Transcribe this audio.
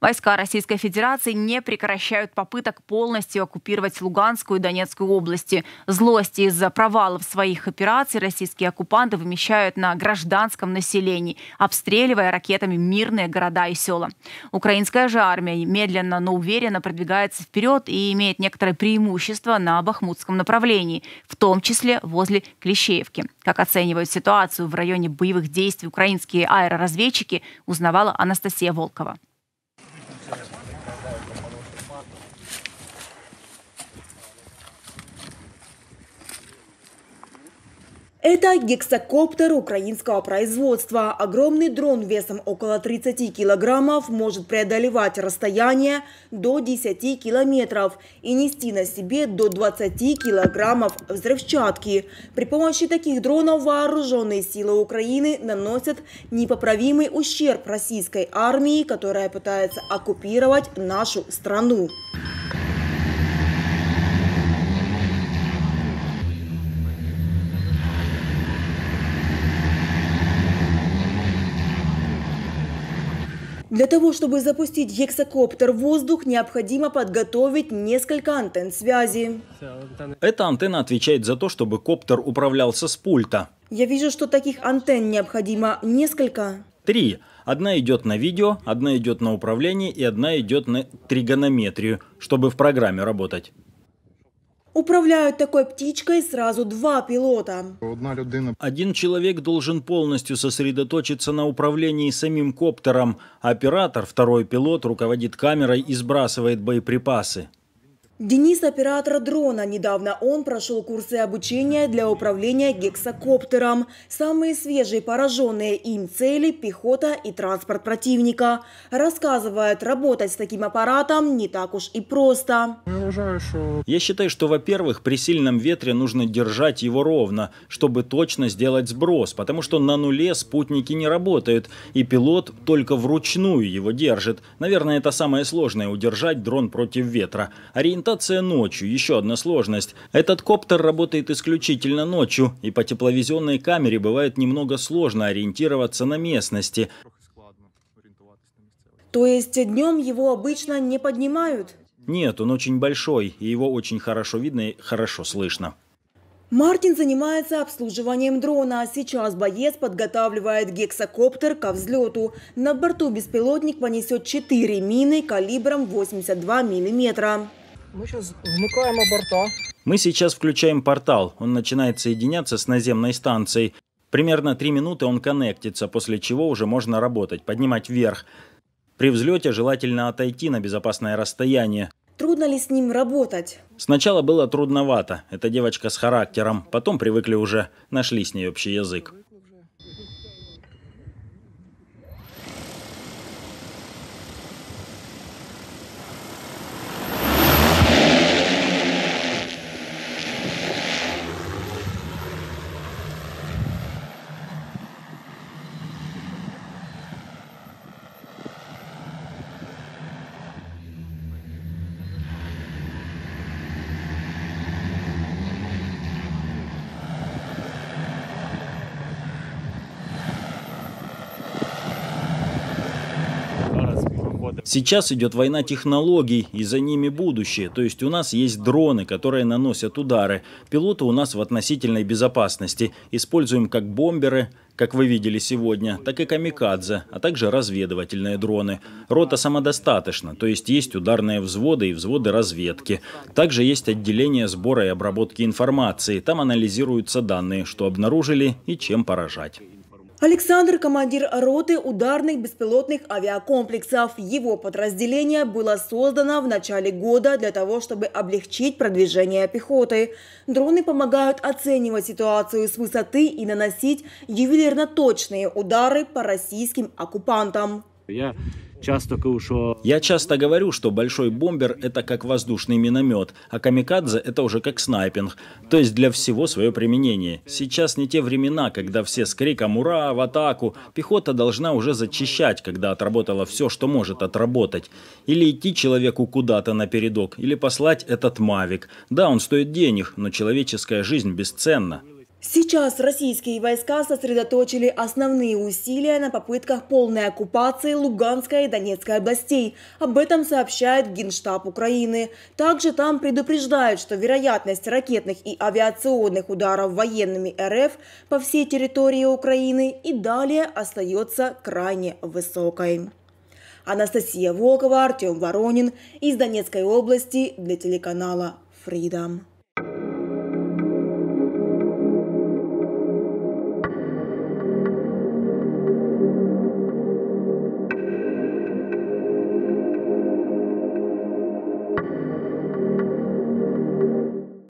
Войска Российской Федерации не прекращают попыток полностью оккупировать Луганскую и Донецкую области. Злости из-за провалов своих операций российские оккупанты вымещают на гражданском населении, обстреливая ракетами мирные города и села. Украинская же армия медленно, но уверенно продвигается вперед и имеет некоторое преимущество на Бахмутском направлении, в том числе возле Клещеевки. Как оценивают ситуацию в районе боевых действий украинские аэроразведчики, узнавала Анастасия Волкова. Это гексакоптер украинского производства. Огромный дрон весом около 30 килограммов может преодолевать расстояние до 10 километров и нести на себе до 20 килограммов взрывчатки. При помощи таких дронов вооруженные силы Украины наносят непоправимый ущерб российской армии, которая пытается оккупировать нашу страну. Для того, чтобы запустить гексокоптер в воздух, необходимо подготовить несколько антенн связи. Эта антенна отвечает за то, чтобы коптер управлялся с пульта. Я вижу, что таких антенн необходимо несколько. Три. Одна идет на видео, одна идет на управление и одна идет на тригонометрию, чтобы в программе работать. Управляют такой птичкой сразу два пилота. Одна людина. Один человек должен полностью сосредоточиться на управлении самим коптером. Оператор, второй пилот, руководит камерой и сбрасывает боеприпасы. Денис – оператор дрона. Недавно он прошел курсы обучения для управления гексокоптером. Самые свежие пораженные им цели – пехота и транспорт противника. Рассказывает, работать с таким аппаратом не так уж и просто. Я считаю, что, во-первых, при сильном ветре нужно держать его ровно, чтобы точно сделать сброс, потому что на нуле спутники не работают, и пилот только вручную его держит. Наверное, это самое сложное – удержать дрон против ветра. Ориентация Эксплуатация ночью – еще одна сложность. Этот коптер работает исключительно ночью, и по тепловизионной камере бывает немного сложно ориентироваться на местности. То есть днем его обычно не поднимают? Нет, он очень большой, и его очень хорошо видно и хорошо слышно. Мартин занимается обслуживанием дрона. А сейчас боец подготавливает гексокоптер ко взлету. На борту беспилотник понесет четыре мины калибром 82 миллиметра. Мы сейчас вмыкаем борта. Мы сейчас включаем портал. Он начинает соединяться с наземной станцией. Примерно 3 минуты он коннектится, после чего уже можно работать, поднимать вверх. При взлете желательно отойти на безопасное расстояние. Трудно ли с ним работать? Сначала было трудновато. Эта девочка с характером. Потом привыкли уже. Нашли с ней общий язык. Сейчас идет война технологий, и за ними будущее. То есть у нас есть дроны, которые наносят удары. Пилоты у нас в относительной безопасности. Используем как бомберы, как вы видели сегодня, так и камикадзе, а также разведывательные дроны. Рота самодостаточна, то есть есть ударные взводы и взводы разведки. Также есть отделение сбора и обработки информации. Там анализируются данные, что обнаружили и чем поражать. Александр – командир роты ударных беспилотных авиакомплексов. Его подразделение было создано в начале года для того, чтобы облегчить продвижение пехоты. Дроны помогают оценивать ситуацию с высоты и наносить ювелирно точные удары по российским оккупантам. Я я часто говорю, что большой бомбер — это как воздушный миномет, а камикадзе — это уже как снайпинг. То есть для всего свое применение. Сейчас не те времена, когда все с криком «Ура!» в атаку. Пехота должна уже зачищать, когда отработала все, что может отработать. Или идти человеку куда-то напередок, или послать этот мавик. Да, он стоит денег, но человеческая жизнь бесценна. Сейчас российские войска сосредоточили основные усилия на попытках полной оккупации Луганской и Донецкой областей. Об этом сообщает Генштаб Украины. Также там предупреждают, что вероятность ракетных и авиационных ударов военными РФ по всей территории Украины и далее остается крайне высокой. Анастасия Волкова, Артем Воронин из Донецкой области для телеканала Freedom.